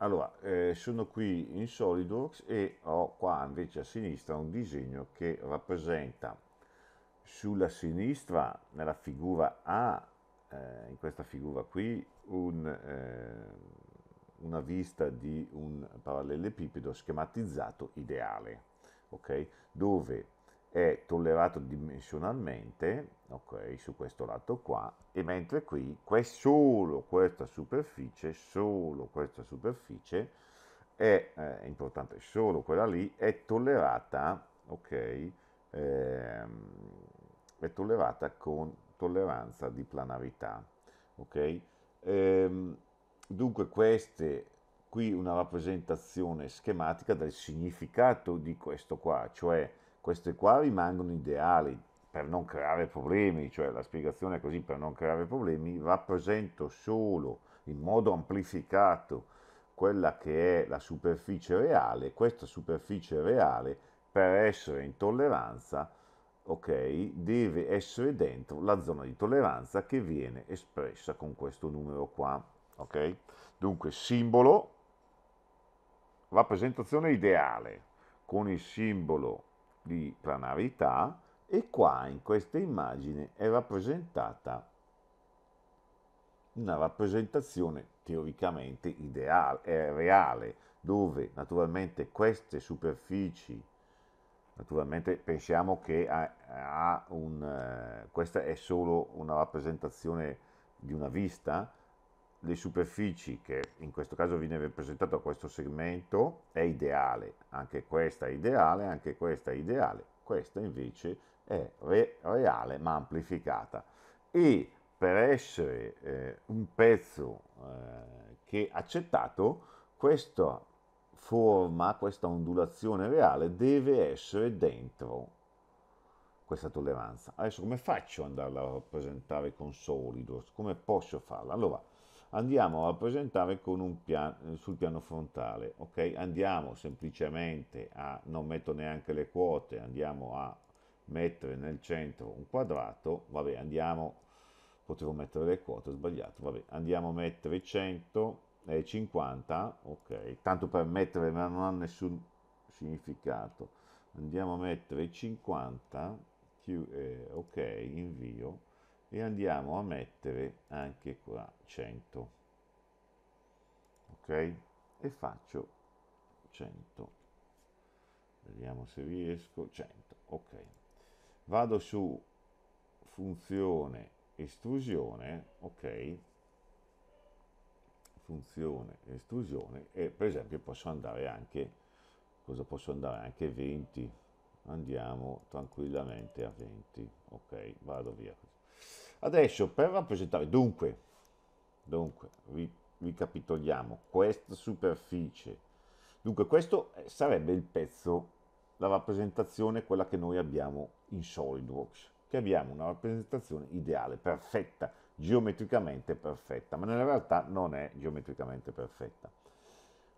Allora, eh, sono qui in SolidWorks e ho qua invece a sinistra un disegno che rappresenta sulla sinistra, nella figura A, eh, in questa figura qui, un, eh, una vista di un parallelepipedo schematizzato ideale, okay? dove è tollerato dimensionalmente, ok, su questo lato qua, e mentre qui, qua solo questa superficie, solo questa superficie, è eh, importante, solo quella lì, è tollerata, ok, ehm, è tollerata con tolleranza di planarità, ok? Ehm, dunque queste qui una rappresentazione schematica del significato di questo qua, cioè queste qua rimangono ideali per non creare problemi, cioè la spiegazione è così, per non creare problemi, rappresento solo in modo amplificato quella che è la superficie reale, questa superficie reale per essere in tolleranza, ok, deve essere dentro la zona di tolleranza che viene espressa con questo numero qua, ok? Dunque simbolo, rappresentazione ideale con il simbolo di planarità e qua in questa immagine è rappresentata una rappresentazione teoricamente ideale, è reale, dove naturalmente queste superfici, naturalmente pensiamo che ha, un, eh, questa è solo una rappresentazione di una vista, le superfici che in questo caso viene rappresentato a questo segmento è ideale, anche questa è ideale, anche questa è ideale, questa invece è re reale ma amplificata e per essere eh, un pezzo eh, che accettato questa forma, questa ondulazione reale deve essere dentro questa tolleranza. Adesso come faccio ad andarla a rappresentare con solido? Come posso farla? Allora, andiamo a rappresentare pian, sul piano frontale. Okay? Andiamo semplicemente a, non metto neanche le quote, andiamo a mettere nel centro un quadrato, vabbè andiamo, potevo mettere le quote, ho sbagliato, vabbè andiamo a mettere 150 ok, tanto per mettere ma non ha nessun significato, andiamo a mettere 50, eh, ok, invio, e andiamo a mettere anche qua 100 ok e faccio 100 vediamo se riesco 100 ok vado su funzione estrusione ok funzione estrusione e per esempio posso andare anche cosa posso andare anche 20 andiamo tranquillamente a 20 ok vado via così Adesso per rappresentare, dunque, dunque ri, ricapitoliamo, questa superficie, dunque questo sarebbe il pezzo, la rappresentazione, quella che noi abbiamo in SolidWorks, che abbiamo una rappresentazione ideale, perfetta, geometricamente perfetta, ma nella realtà non è geometricamente perfetta.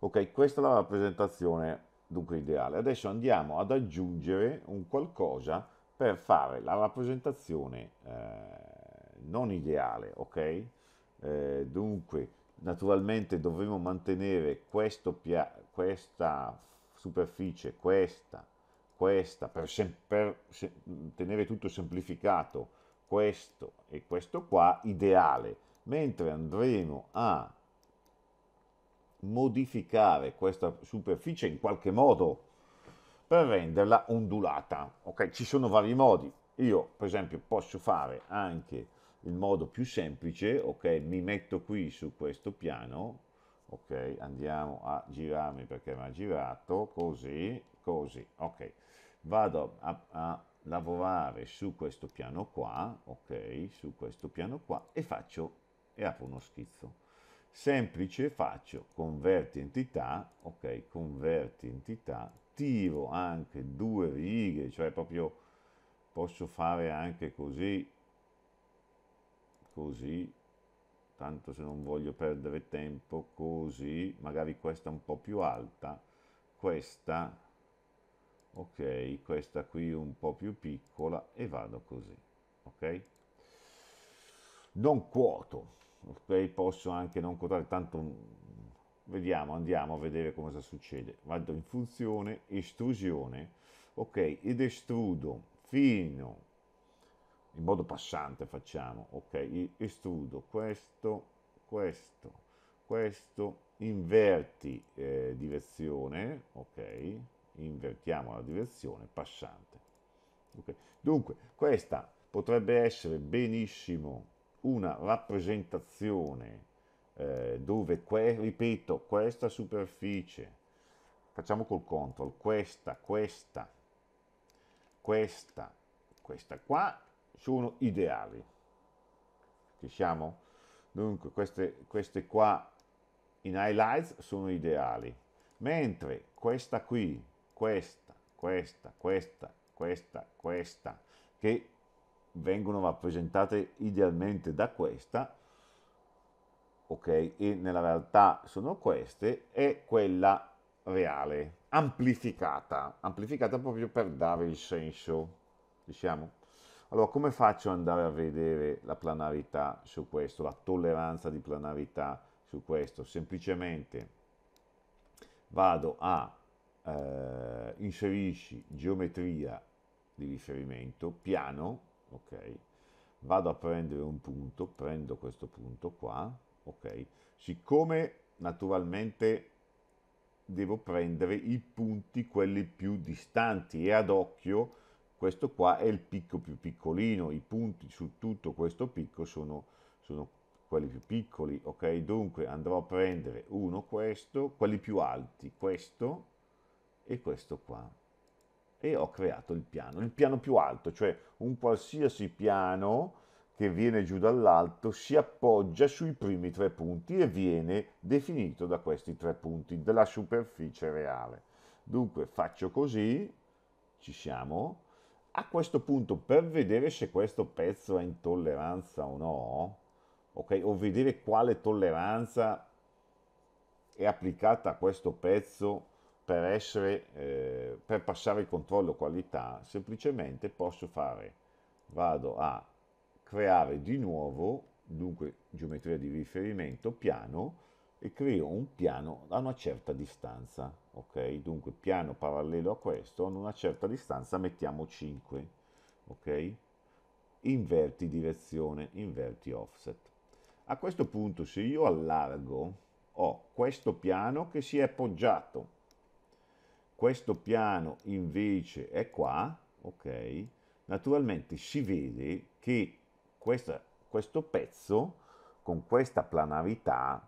Ok, questa è la rappresentazione dunque ideale. Adesso andiamo ad aggiungere un qualcosa per fare la rappresentazione eh, non ideale, ok? Eh, dunque, naturalmente dovremo mantenere questa superficie, questa, questa, per, per tenere tutto semplificato, questo e questo qua, ideale. Mentre andremo a modificare questa superficie in qualche modo per renderla ondulata. Ok, ci sono vari modi. Io, per esempio, posso fare anche il modo più semplice, ok, mi metto qui su questo piano, ok, andiamo a girarmi perché mi ha girato, così, così, ok, vado a, a lavorare su questo piano qua, ok, su questo piano qua e faccio e apro uno schizzo. Semplice faccio converti entità, ok, converti entità, tiro anche due righe, cioè proprio posso fare anche così così, tanto se non voglio perdere tempo, così, magari questa un po' più alta, questa, ok, questa qui un po' più piccola e vado così, ok? Non cuoto, ok? Posso anche non quotare, tanto vediamo, andiamo a vedere cosa succede. Vado in funzione, estrusione, ok, ed estrudo fino in modo passante facciamo, ok, estrudo questo, questo, questo, inverti eh, direzione, ok, invertiamo la direzione passante. Okay. Dunque, questa potrebbe essere benissimo una rappresentazione eh, dove, que ripeto, questa superficie, facciamo col control, questa, questa, questa, questa qua sono ideali. Ci siamo? Dunque queste, queste qua in highlights sono ideali, mentre questa qui, questa, questa, questa, questa, questa, che vengono rappresentate idealmente da questa, ok, e nella realtà sono queste, è quella reale, amplificata, amplificata proprio per dare il senso, diciamo. Allora, come faccio ad andare a vedere la planarità su questo, la tolleranza di planarità su questo? Semplicemente vado a eh, inserisci geometria di riferimento, piano, ok, vado a prendere un punto, prendo questo punto qua, ok, siccome naturalmente devo prendere i punti quelli più distanti e ad occhio questo qua è il picco più piccolino, i punti su tutto questo picco sono, sono quelli più piccoli, ok? Dunque andrò a prendere uno questo, quelli più alti, questo e questo qua. E ho creato il piano, il piano più alto, cioè un qualsiasi piano che viene giù dall'alto si appoggia sui primi tre punti e viene definito da questi tre punti della superficie reale. Dunque faccio così, ci siamo, a questo punto, per vedere se questo pezzo è in tolleranza o no, ok, o vedere quale tolleranza è applicata a questo pezzo per, essere, eh, per passare il controllo qualità, semplicemente posso fare, vado a creare di nuovo, dunque geometria di riferimento, piano, e creo un piano a una certa distanza, ok? Dunque piano parallelo a questo, a una certa distanza mettiamo 5, ok? Inverti direzione, inverti offset. A questo punto se io allargo ho questo piano che si è appoggiato, questo piano invece è qua, ok? Naturalmente si vede che questa, questo pezzo con questa planarità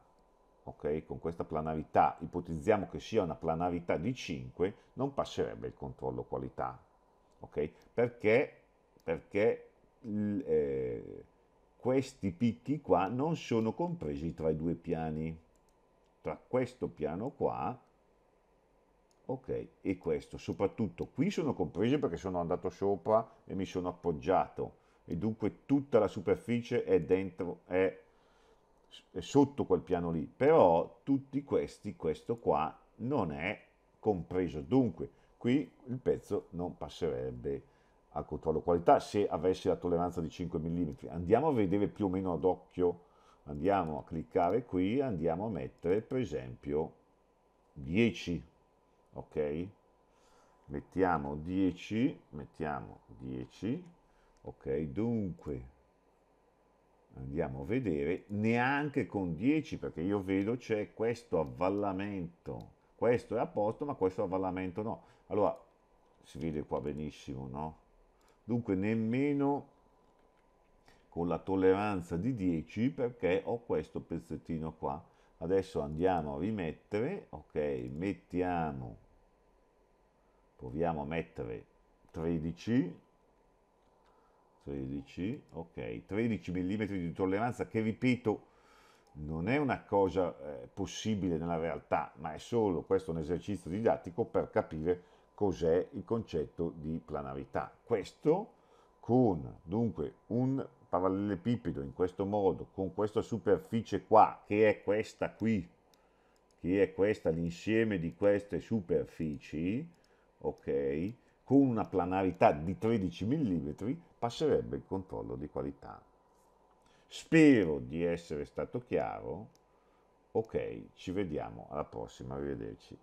ok? Con questa planarità, ipotizziamo che sia una planarità di 5, non passerebbe il controllo qualità, ok? Perché, perché eh, questi picchi qua non sono compresi tra i due piani, tra questo piano qua, ok, e questo. Soprattutto qui sono compresi perché sono andato sopra e mi sono appoggiato, e dunque tutta la superficie è dentro, è sotto quel piano lì, però tutti questi, questo qua, non è compreso. Dunque, qui il pezzo non passerebbe al controllo qualità se avesse la tolleranza di 5 mm. Andiamo a vedere più o meno ad occhio, andiamo a cliccare qui, andiamo a mettere per esempio 10, ok? Mettiamo 10, mettiamo 10, ok? Dunque andiamo a vedere, neanche con 10, perché io vedo c'è questo avvallamento, questo è a posto, ma questo avvallamento no. Allora, si vede qua benissimo, no? Dunque, nemmeno con la tolleranza di 10, perché ho questo pezzettino qua. Adesso andiamo a rimettere, ok, mettiamo, proviamo a mettere 13, 13, ok, 13 mm di tolleranza che ripeto non è una cosa eh, possibile nella realtà, ma è solo questo un esercizio didattico per capire cos'è il concetto di planarità. Questo con dunque un parallelepipedo in questo modo, con questa superficie qua, che è questa qui, che è questa, l'insieme di queste superfici, ok, con una planarità di 13 mm passerebbe il controllo di qualità. Spero di essere stato chiaro. Ok, ci vediamo alla prossima, arrivederci.